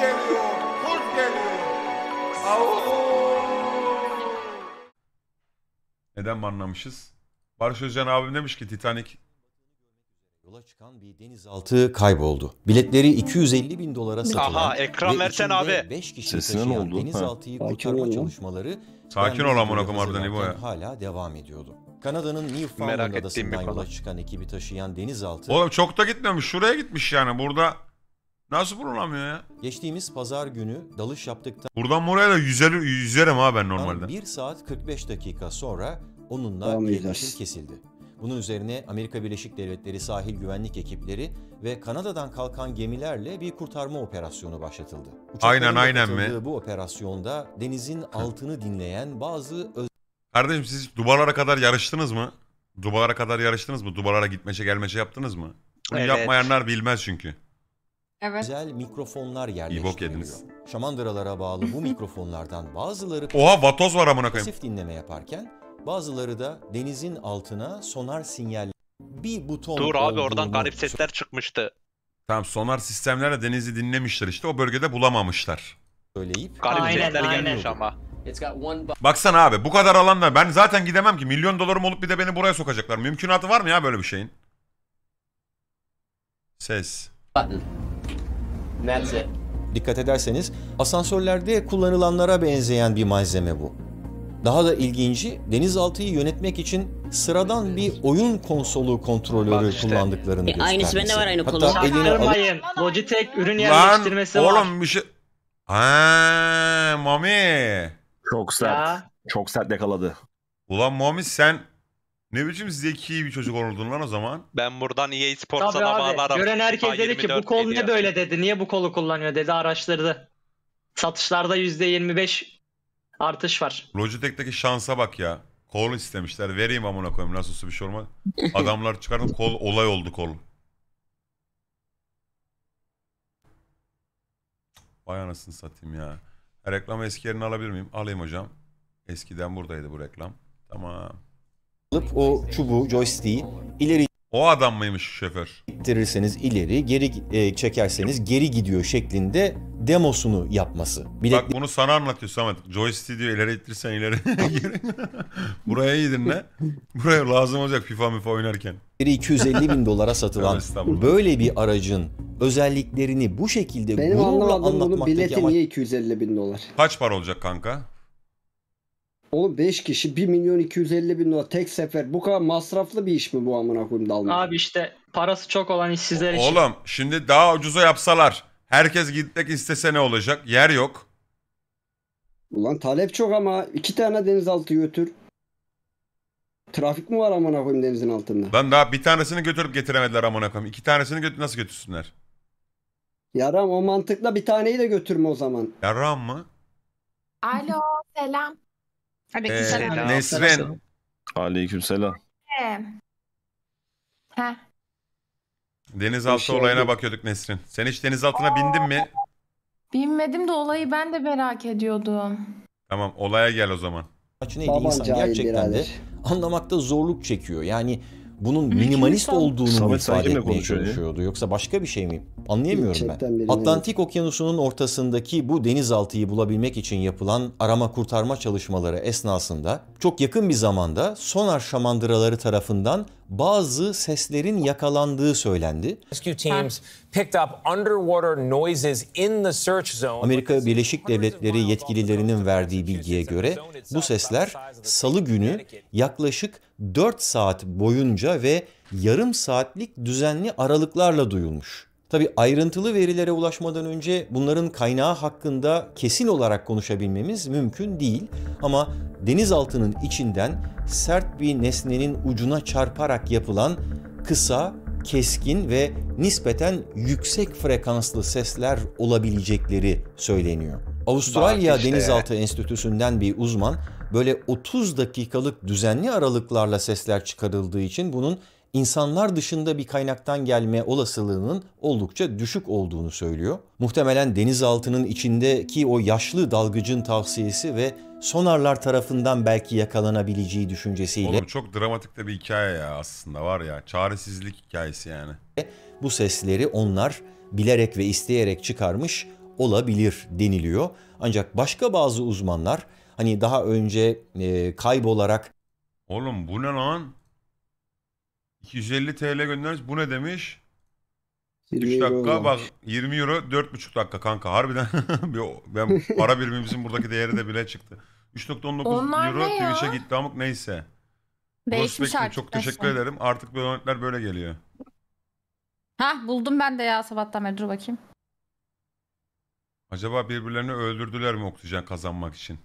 geliyor, kurt geliyor. Neden banlamışız? Barış Özcan abim demiş ki Titanic Yola çıkan bir denizaltı kayboldu. Biletleri 250 bin dolara satılan Aha, ekran ve versen abi. 5 kişi Sesine oldu? denizaltıyı Sakin kurtarma ol. çalışmaları Sakin ol amına koyayım harbiden İbo ya. hala devam ediyordu. Kanada'nın Newfoundland adasından konu. yola çıkan ekibi taşıyan denizaltı Oğlum çok da gitmemiş. Şuraya gitmiş yani. Burada Nasıl bulunamıyor ya? Geçtiğimiz pazar günü dalış yaptıktan... Buradan da yüzer, yüzerim ha ben normalde. Bir saat 45 dakika sonra onunla iletişim kesildi. Bunun üzerine Amerika Birleşik Devletleri sahil güvenlik ekipleri ve Kanada'dan kalkan gemilerle bir kurtarma operasyonu başlatıldı. Uçakların Aynen, aynen mi? Bu operasyonda denizin altını dinleyen bazı Kardeşim siz dubalara kadar yarıştınız mı? Dubalara kadar yarıştınız mı? Dubalara gitmeşe gelmeşe yaptınız mı? Bunu Evet. yapmayanlar bilmez çünkü. Evet. Güzel mikrofonlar yerleştiriliyor. Şamandıralara bağlı bu mikrofonlardan bazıları... Oha vatoz var amına koyayım. ...pasif dinleme yaparken bazıları da denizin altına sonar sinyal bir buton... Dur abi oradan garip sesler çıkmıştı. Tamam sonar sistemlerle denizi dinlemişler işte o bölgede bulamamışlar. Söyleyip... Garip aynen, sesler gelmiş ama. Baksana abi bu kadar alanda ben zaten gidemem ki milyon dolarım olup bir de beni buraya sokacaklar. Mümkünatı var mı ya böyle bir şeyin? Ses. Button that's it. Dikkat ederseniz asansörlerde kullanılanlara benzeyen bir malzeme bu. Daha da ilginci denizaltıyı yönetmek için sıradan bir oyun konsolu kontrolörü işte. kullandıklarını e, göstermesi. Aynısı bende var aynı konu. Hatta elini alıp... Logitech ürün yerleştirmesi var. oğlum bir şey... Haa, Mami. Çok sert. Ya. Çok sert yakaladı. Ulan Mami sen ne biçim zeki bir çocuk oldun lan o zaman. Ben buradan EA Sports'a Tabii da abi. bağlarım. Gören herkes dedi ki bu kol ne böyle dedi. Niye bu kolu kullanıyor dedi araştırdı. Satışlarda %25 artış var. Logitech'teki şansa bak ya. Kol istemişler. Vereyim amına koyayım. Nasıl olsa bir şey olmaz. Adamlar çıkardı kol olay oldu kol. Vay anasını satayım ya. Reklamı eski yerini alabilir miyim? Alayım hocam. Eskiden buradaydı bu reklam. Tamam alıp o çubuğu, joystick'i ileri o adam mıymış şoför? İttirirseniz ileri, geri e, çekerseniz geri gidiyor şeklinde demosunu yapması. Bilek... Bak bunu sana anlatıyor Samet. Joystick diyor ileri ittirsen ileri. Buraya iyi dinle. Buraya lazım olacak FIFA MIFA oynarken. 250 bin dolara satılan böyle bir aracın özelliklerini bu şekilde Benim gururla anlatmaktaki... Benim anlamadım bunun niye 250 bin dolar? Kaç para olacak kanka? Oğlum 5 kişi 1 milyon 250 bin dolar tek sefer. Bu kadar masraflı bir iş mi bu amına koyayım dalmak? Abi işte parası çok olan işsizler için. Oğlum şimdi daha ucuza yapsalar herkes gitmek istese ne olacak? Yer yok. Ulan talep çok ama iki tane denizaltı götür. Trafik mi var amına koyayım denizin altında? Ben daha bir tanesini götürüp getiremediler amına koyayım. İki tanesini götür nasıl götürsünler? Yaram o mantıkla bir taneyi de götürme o zaman. Yaram mı? Alo selam. Aleykümselam. Ee, Nesrin. Aleykümselam. Denizaltı şey olayına oldu. bakıyorduk Nesrin. Sen hiç denizaltına bindin mi? Bilmedim de olayı ben de merak ediyordum. Tamam olaya gel o zaman. Amaç neydi? İnsan gerçekten de anlamakta zorluk çekiyor. Yani bunun minimalist olduğunu mu ifade Saygın'la etmeye çalışıyordu? Yoksa başka bir şey mi? Anlayamıyorum Gerçekten ben. Atlantik Okyanusu'nun ortasındaki bu denizaltıyı bulabilmek için yapılan arama kurtarma çalışmaları esnasında çok yakın bir zamanda sonar şamandıraları tarafından bazı seslerin yakalandığı söylendi. Amerika Birleşik Devletleri yetkililerinin verdiği bilgiye göre bu sesler salı günü yaklaşık 4 saat boyunca ve yarım saatlik düzenli aralıklarla duyulmuş. Tabi ayrıntılı verilere ulaşmadan önce bunların kaynağı hakkında kesin olarak konuşabilmemiz mümkün değil. Ama denizaltının içinden sert bir nesnenin ucuna çarparak yapılan kısa, keskin ve nispeten yüksek frekanslı sesler olabilecekleri söyleniyor. Avustralya işte. Denizaltı Enstitüsü'nden bir uzman böyle 30 dakikalık düzenli aralıklarla sesler çıkarıldığı için bunun insanlar dışında bir kaynaktan gelme olasılığının oldukça düşük olduğunu söylüyor. Muhtemelen denizaltının içindeki o yaşlı dalgıcın tavsiyesi ve sonarlar tarafından belki yakalanabileceği düşüncesiyle... Oğlum çok dramatik de bir hikaye ya aslında var ya. Çaresizlik hikayesi yani. Bu sesleri onlar bilerek ve isteyerek çıkarmış olabilir deniliyor. Ancak başka bazı uzmanlar hani daha önce e, kaybolarak... Oğlum bu ne lan? 250 TL göndermiş. Bu ne demiş? 3 dakika bak 20 euro 4,5 dakika kanka. Harbiden ben para birimimizin buradaki değeri de bile çıktı. 3.19 euro ne ya? Twitch'e gitti amık neyse. Değişmiş artık. Çok teşekkür ederim. Artık bu donetler böyle geliyor. Ha buldum ben de ya sabahtan beri dur bakayım. Acaba birbirlerini öldürdüler mi oksijen kazanmak için?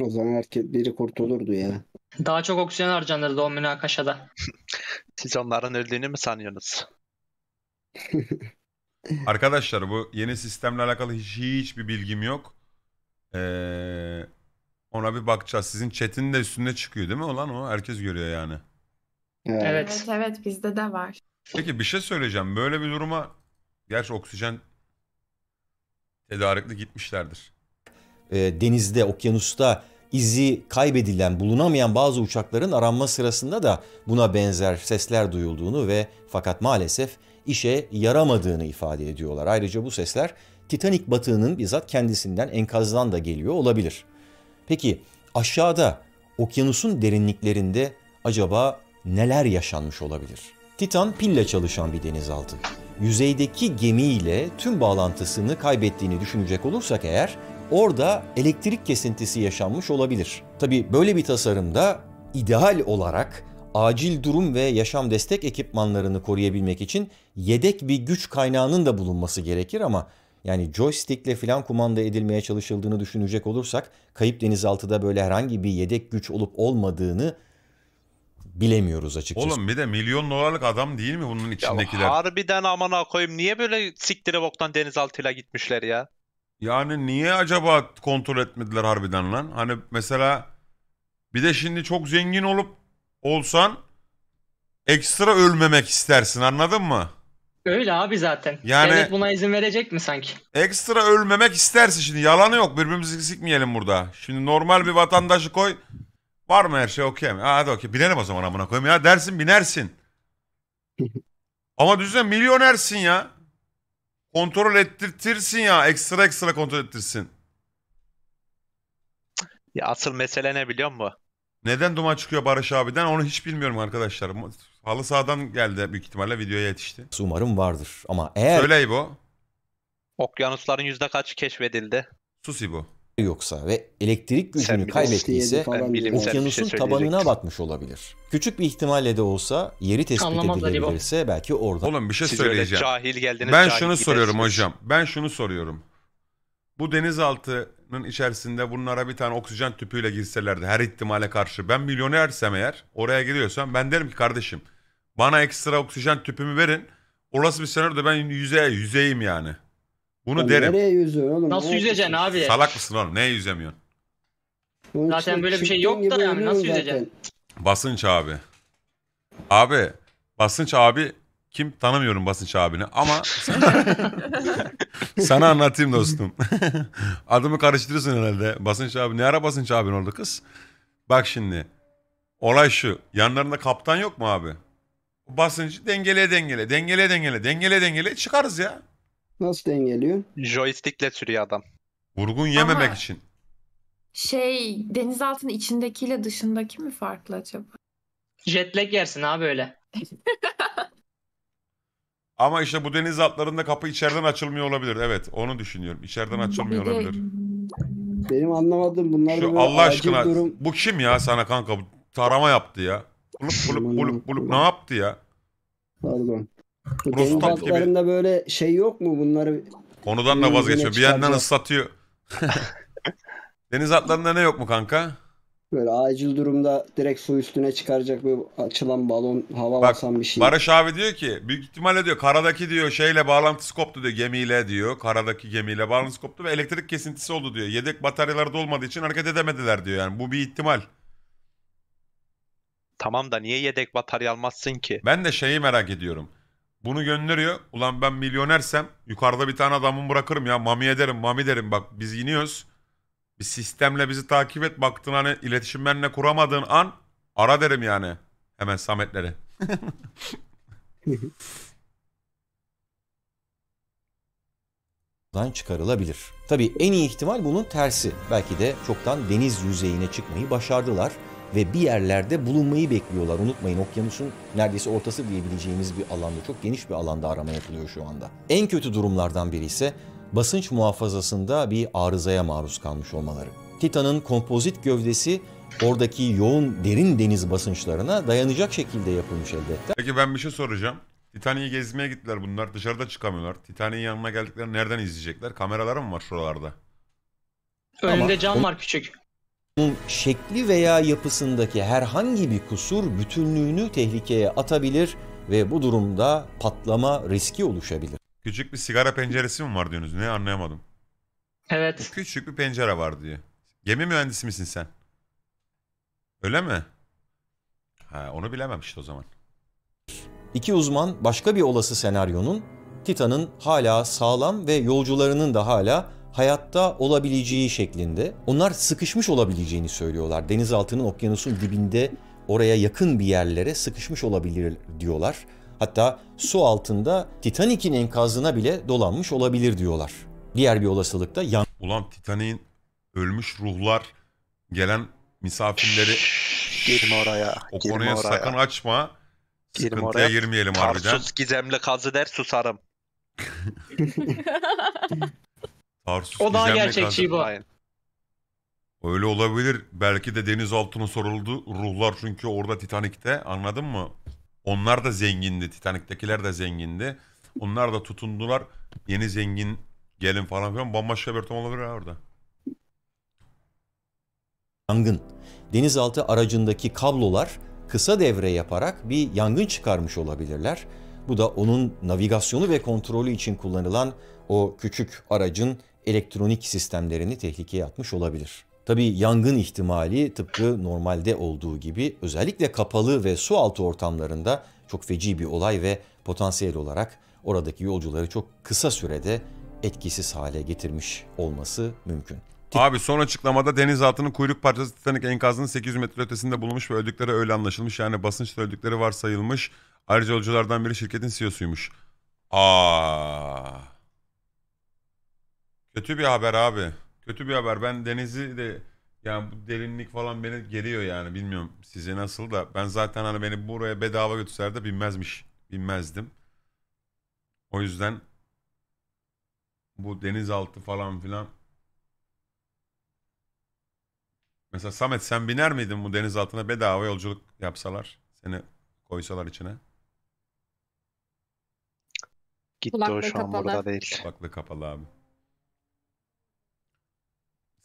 O zaman herkes biri kurtulurdu ya. Daha çok oksijen harcanırdı o münakaşada. Siz onların öldüğünü mi sanıyorsunuz? Arkadaşlar bu yeni sistemle alakalı hiç, hiçbir bilgim yok. Ee, ona bir bakacağız. Sizin chat'in de üstünde çıkıyor değil mi? Olan o herkes görüyor yani. Evet. evet. Evet bizde de var. Peki bir şey söyleyeceğim. Böyle bir duruma gerçi oksijen tedarikli gitmişlerdir. E, denizde, okyanusta izi kaybedilen, bulunamayan bazı uçakların aranma sırasında da buna benzer sesler duyulduğunu ve fakat maalesef işe yaramadığını ifade ediyorlar. Ayrıca bu sesler Titanic batığının bizzat kendisinden enkazdan da geliyor olabilir. Peki aşağıda okyanusun derinliklerinde acaba neler yaşanmış olabilir? Titan pille çalışan bir denizaltı. Yüzeydeki gemiyle tüm bağlantısını kaybettiğini düşünecek olursak eğer orada elektrik kesintisi yaşanmış olabilir. Tabi böyle bir tasarımda ideal olarak acil durum ve yaşam destek ekipmanlarını koruyabilmek için yedek bir güç kaynağının da bulunması gerekir ama yani joystickle filan kumanda edilmeye çalışıldığını düşünecek olursak kayıp denizaltıda böyle herhangi bir yedek güç olup olmadığını bilemiyoruz açıkçası. Oğlum bir de milyon dolarlık adam değil mi bunun içindekiler? Ya, harbiden amana koyayım niye böyle siktiri boktan denizaltıyla gitmişler ya? Yani niye acaba kontrol etmediler harbiden lan? Hani mesela bir de şimdi çok zengin olup olsan ekstra ölmemek istersin anladın mı? Öyle abi zaten. Yani Devlet buna izin verecek mi sanki? Ekstra ölmemek istersin şimdi. Yalanı yok. Birbirimizi sikmeyelim burada. Şimdi normal bir vatandaşı koy. Var mı her şey okey mi? Ha, hadi okey. Binelim o zaman amına koyayım ya. Dersin binersin. Ama düşünsene milyonersin ya kontrol ettirtirsin ya. Ekstra ekstra kontrol ettirsin. Ya asıl mesele ne biliyor musun? Neden duman çıkıyor Barış abiden onu hiç bilmiyorum arkadaşlar. Halı sahadan geldi büyük ihtimalle videoya yetişti. Umarım vardır ama eğer... Söyle bu. Okyanusların yüzde kaç keşfedildi? Sus bu yoksa ve elektrik gücünü kaybettiyse okyanusun şey tabanına batmış olabilir. Küçük bir ihtimalle de olsa yeri tespit Anlamazlar edilebilirse belki orada. Oğlum bir şey söyleyeceğim. Cahil geldiniz, ben cahil şunu gidersiniz. soruyorum hocam. Ben şunu soruyorum. Bu denizaltının içerisinde bunlara bir tane oksijen tüpüyle girselerdi her ihtimale karşı. Ben milyonersem eğer oraya gidiyorsam ben derim ki kardeşim bana ekstra oksijen tüpümü verin. Olası bir senaryoda ben yüzeye yüzeyim yani. Bunu Lan derim. Nereye yüzüyorsun oğlum? Nasıl yüzeceksin abi? Salak mısın oğlum? Neye yüzemiyorsun? Bunun Zaten böyle bir şey yok da gibi yani, nasıl zaten. yüzeceksin? Basınç abi. Abi Basınç abi kim tanımıyorum Basınç abini ama sana anlatayım dostum. Adımı karıştırıyorsun herhalde. Basınç abi ne ara Basınç abin oldu kız? Bak şimdi olay şu yanlarında kaptan yok mu abi? Basıncı dengele dengele dengele dengele dengele dengele çıkarız ya. Nasıl dengeliyor? Joystick'le sürüyor adam. Vurgun yememek Ama için. Şey denizaltının içindekiyle dışındaki mi farklı acaba? Jetlag yersin abi öyle. Ama işte bu deniz altlarında kapı içeriden açılmıyor olabilir. Evet onu düşünüyorum. İçeriden açılmıyor olabilir. Benim anlamadığım bunlar Şu Allah aşkına durum. bu kim ya sana kanka bu tarama yaptı ya. Bulup bulup bulup bulup ne yaptı ya? Pardon. Game Pass'larında böyle şey yok mu bunları? Konudan da vazgeçiyor. Bir yandan ıslatıyor. Deniz atlarında ne yok mu kanka? Böyle acil durumda direkt su üstüne çıkaracak bir açılan balon hava Bak, basan bir şey. Barış abi diyor ki büyük ihtimalle diyor karadaki diyor şeyle bağlantısı koptu diyor gemiyle diyor. Karadaki gemiyle bağlantısı koptu ve elektrik kesintisi oldu diyor. Yedek bataryaları da olmadığı için hareket edemediler diyor yani bu bir ihtimal. Tamam da niye yedek batarya almazsın ki? Ben de şeyi merak ediyorum. Bunu gönderiyor. Ulan ben milyonersem yukarıda bir tane adamım bırakırım ya. Mami ederim, mami derim. Bak biz iniyoruz. Bir sistemle bizi takip et. Baktın hani iletişim benimle kuramadığın an ara derim yani. Hemen Sametleri. dan çıkarılabilir. Tabii en iyi ihtimal bunun tersi. Belki de çoktan deniz yüzeyine çıkmayı başardılar ve bir yerlerde bulunmayı bekliyorlar. Unutmayın okyanusun neredeyse ortası diyebileceğimiz bir alanda, çok geniş bir alanda arama yapılıyor şu anda. En kötü durumlardan biri ise basınç muhafazasında bir arızaya maruz kalmış olmaları. Titan'ın kompozit gövdesi oradaki yoğun derin deniz basınçlarına dayanacak şekilde yapılmış elbette. Peki ben bir şey soracağım. Titan'ı gezmeye gittiler bunlar. Dışarıda çıkamıyorlar. Titan'ın yanına geldiklerini nereden izleyecekler? Kameralar mı var şuralarda? Önünde cam var küçük. Bunun şekli veya yapısındaki herhangi bir kusur bütünlüğünü tehlikeye atabilir ve bu durumda patlama riski oluşabilir. Küçük bir sigara penceresi mi var diyorsunuz? Ne anlayamadım. Evet. Küçük bir pencere var diyor. Gemi mühendisi misin sen? Öyle mi? Ha, onu bilemem işte o zaman. İki uzman başka bir olası senaryonun Titan'ın hala sağlam ve yolcularının da hala hayatta olabileceği şeklinde. Onlar sıkışmış olabileceğini söylüyorlar. Denizaltının okyanusun dibinde oraya yakın bir yerlere sıkışmış olabilir diyorlar. Hatta su altında Titanik'in enkazına bile dolanmış olabilir diyorlar. Diğer bir olasılıkta, yan... Ulan Titanik'in ölmüş ruhlar gelen misafirleri... Girme oraya. O girme konuyu oraya. sakın açma. Girme Sıkıntıya oraya. girmeyelim Tarsus harbiden. Tarsus gizemli kazı der susarım. Tarsus O daha gerçekçi bu. Aynen. Öyle olabilir. Belki de denizaltına soruldu ruhlar çünkü orada Titanik'te anladın mı? Onlar da zengindi. Titanik'tekiler de zengindi. Onlar da tutundular. Yeni zengin gelin falan filan bambaşka bir ortam olabilir orada. Yangın. Denizaltı aracındaki kablolar kısa devre yaparak bir yangın çıkarmış olabilirler. Bu da onun navigasyonu ve kontrolü için kullanılan o küçük aracın elektronik sistemlerini tehlikeye atmış olabilir. Tabi yangın ihtimali tıpkı normalde olduğu gibi özellikle kapalı ve su altı ortamlarında çok feci bir olay ve potansiyel olarak oradaki yolcuları çok kısa sürede etkisiz hale getirmiş olması mümkün. Abi son açıklamada denizaltının kuyruk parçası Titanic enkazının 800 metre ötesinde bulunmuş ve öldükleri öyle anlaşılmış. Yani basınçla öldükleri varsayılmış. Ayrıca yolculardan biri şirketin CEO'suymuş. Aaa. Kötü bir haber abi. Kötü bir haber. Ben denizi de yani bu derinlik falan beni geliyor yani. Bilmiyorum size nasıl da. Ben zaten hani beni buraya bedava götürseler de binmezmiş. Binmezdim. O yüzden bu denizaltı falan filan. Mesela Samet sen biner miydin bu denizaltına bedava yolculuk yapsalar? Seni koysalar içine. Gitti Kulaklığı o şu an burada değil. Kulaklığı kapalı abi.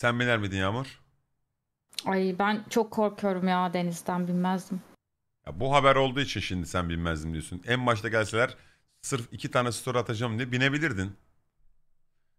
Sen biner miydin Yağmur? Ay ben çok korkuyorum ya denizden binmezdim. Ya bu haber olduğu için şimdi sen binmezdim diyorsun. En başta gelseler sırf iki tane story atacağım diye binebilirdin.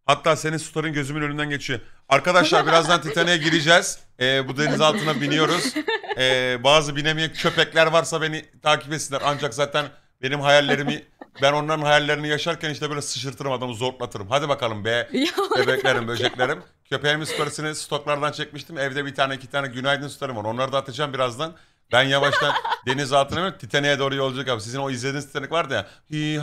Hatta senin story'in gözümün önünden geçiyor. Arkadaşlar birazdan Titanic'e gireceğiz. Ee, bu deniz altına biniyoruz. Ee, bazı binemeyen köpekler varsa beni takip etsinler. Ancak zaten benim hayallerimi ben onların hayallerini yaşarken işte böyle sıçırtırım adamı zorlatırım. Hadi bakalım be bebeklerim böceklerim. Köpeğimiz storiesini stoklardan çekmiştim. Evde bir tane iki tane günaydın story var. Onları da atacağım birazdan. Ben yavaştan denizaltına mı Titanik'e doğru yolculuk abi. Sizin o izlediğiniz Titanik vardı ya. Hi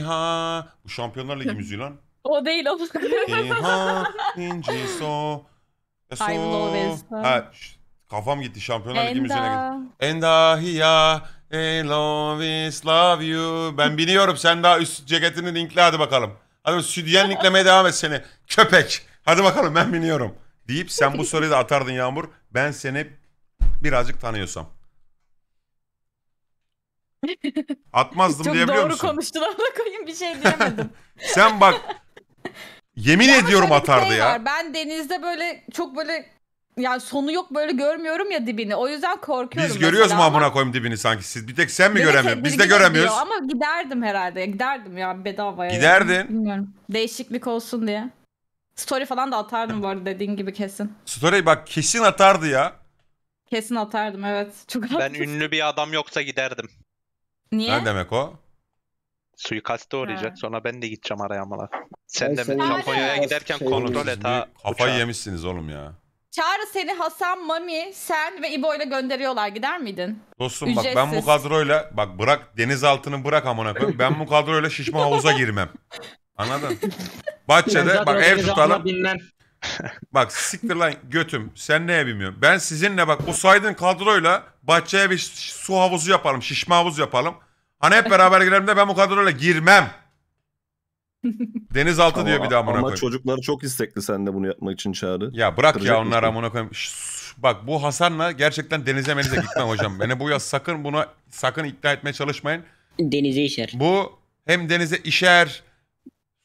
ha, Bu Şampiyonlar Ligi müziği lan. O değil o. Hi ha, so. E, so. I love it. Ha, kafam gitti Şampiyonlar Ligi müziğine gitti. Enda hiya. I love is love you. Ben biliyorum sen daha üst ceketini linkle hadi bakalım. Hadi südyen devam et seni. Köpek. Hadi bakalım ben biniyorum. Deyip sen bu soruyu da atardın Yağmur. Ben seni birazcık tanıyorsam. Atmazdım Çok diyebiliyor doğru musun? konuştun ama koyayım bir şey diyemedim. sen bak Yemin Ya ediyorum atardı şey ya. var. Ben denizde böyle çok böyle yani sonu yok böyle görmüyorum ya dibini. O yüzden korkuyorum. Biz görüyoruz mu mesela amına koyayım dibini sanki siz? Bir tek sen mi Demek göremiyorsun? Biz de göremiyoruz. Ama giderdim herhalde. Giderdim ya bedavaya. yani. Giderdin. Bilmiyorum. Değişiklik olsun diye. Story falan da atardım bu arada dediğin gibi kesin. Story bak kesin atardı ya. Kesin atardım evet. Çok Ben haklısın. ünlü bir adam yoksa giderdim. Niye? Ne demek o? Suikaste uğrayacak Ha. sonra ben de gideceğim araya amına. Sen de Japonya'ya giderken şey kontrol et ha. Kafayı uçağı. yemişsiniz oğlum ya. Çağrı seni Hasan, Mami, sen ve İbo ile gönderiyorlar. Gider miydin? Dostum Ücretsiz. bak ben bu kadroyla bak bırak denizaltını bırak amına koyayım. Ben bu kadroyla şişman havuza girmem. Anladın? Bahçede bak ev tutalım. bak siktir lan götüm. Sen neye bilmiyorsun? Ben sizinle bak bu saydığın kadroyla bahçeye bir su havuzu yapalım. Şişme havuzu yapalım. Hani hep beraber girelim de ben bu kadroyla girmem. Denizaltı ama, diyor bir daha amına koyayım. Ama çocuklar çok istekli sen de bunu yapmak için çağırdı. Ya bırak Kıracak ya onlar amına koyayım. Şşş, bak bu Hasan'la gerçekten denize menize gitmem hocam. Beni bu yaz sakın buna sakın ikna etmeye çalışmayın. Denize işer. Bu hem denize işer,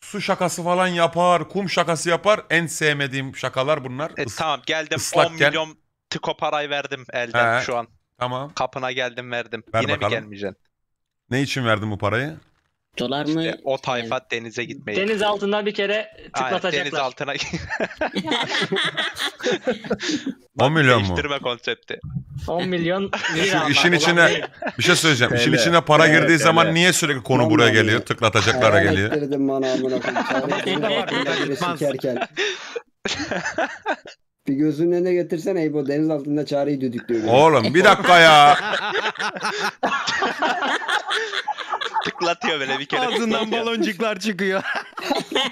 su şakası falan yapar, kum şakası yapar. En sevmediğim şakalar bunlar. E, tamam geldim Islakken. 10 milyon tiko parayı verdim elden He, şu an. Tamam. Kapına geldim verdim. Ver Yine bakalım. mi gelmeyeceksin? Ne için verdin bu parayı? Dolar mı? İşte o tayfa yani... denize gitmeyi. Deniz altından bir kere tıklatacaklar. Aynen, deniz altına. 10 milyon mu? Değiştirme konsepti. 10 milyon lira. Şu işin içine bir şey söyleyeceğim. İşin içine para evet, girdiği evet. zaman niye sürekli konu buraya geliyor? Tıklatacaklara geliyor. Dedim bana amına koyayım. Bir gözünün önüne getirsene İbo deniz altında çareyi düdüklüyor. Oğlum bir dakika ya tıklatıyor böyle bir kere. Ağzından baloncuklar çıkıyor.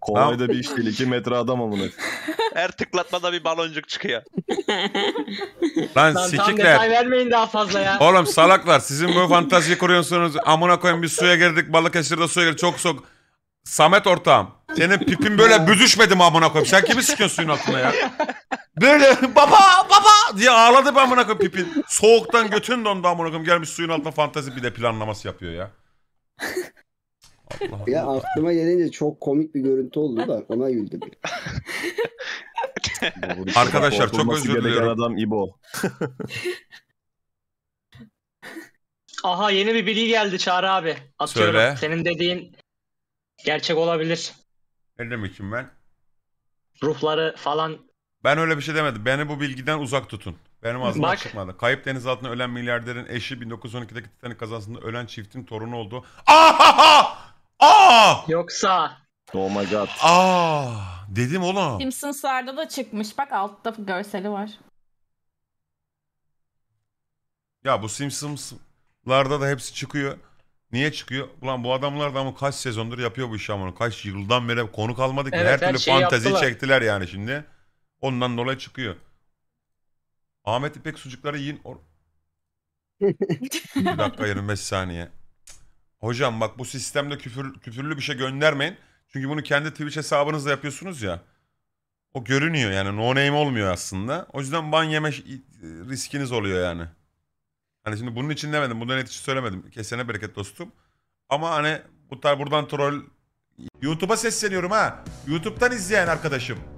Kolayda bir iş değil. 2 metre adam amına. Her tıklatmada bir baloncuk çıkıyor. Lan Lan tam detay vermeyin daha fazla ya. Oğlum salaklar sizin böyle fantaziyi kuruyorsunuz. Amına koyun bir suya girdik Balıkesir'de suya girdik çok soğuk. Samet ortağım. Senin pipin böyle büzüşmedi mi amına koyayım? Sen kimi sıkıyorsun suyun altına ya? Böyle baba baba diye ağladı ben amına koyayım pipin. Soğuktan götün dondu amına koyayım. Gelmiş suyun altına fantezi bir de planlaması yapıyor ya. Allah Ya aklıma gelince çok komik bir görüntü oldu da ona güldüm. Arkadaşlar, çok Korkulması özür diliyorum. adam İbo. Aha yeni bir bilgi geldi Çağrı abi. Atıyorum. Söyle. Senin dediğin gerçek olabilir. Ne demek için ben? Ruhları falan ben öyle bir şey demedim. Beni bu bilgiden uzak tutun. Benim ağzımdan Bak. çıkmadı. Kayıp denizaltına ölen milyarderin eşi 1912'deki Titanic kazasında ölen çiftin torunu oldu. Ahaha! Aa! Ah! Yoksa Oh my god. Aa! Ah! Dedim oğlum. Simpsons'larda da çıkmış. Bak altta görseli var. Ya bu Simpsons'larda da hepsi çıkıyor. Niye çıkıyor? Ulan bu adamlar da ama kaç sezondur yapıyor bu işi ama kaç yıldan beri konu kalmadı ki. Evet, her her türlü şeyi fantezi çektiler yani şimdi. Ondan dolayı çıkıyor. Ahmet İpek sucukları yiyin. Or... bir dakika 25 saniye. Hocam bak bu sistemde küfür, küfürlü bir şey göndermeyin. Çünkü bunu kendi Twitch hesabınızla yapıyorsunuz ya. O görünüyor yani no name olmuyor aslında. O yüzden ban yeme riskiniz oluyor yani. Hani şimdi bunun için demedim. Bundan için söylemedim. Kesene bereket dostum. Ama hani bu tar buradan troll YouTube'a sesleniyorum ha. YouTube'dan izleyen arkadaşım.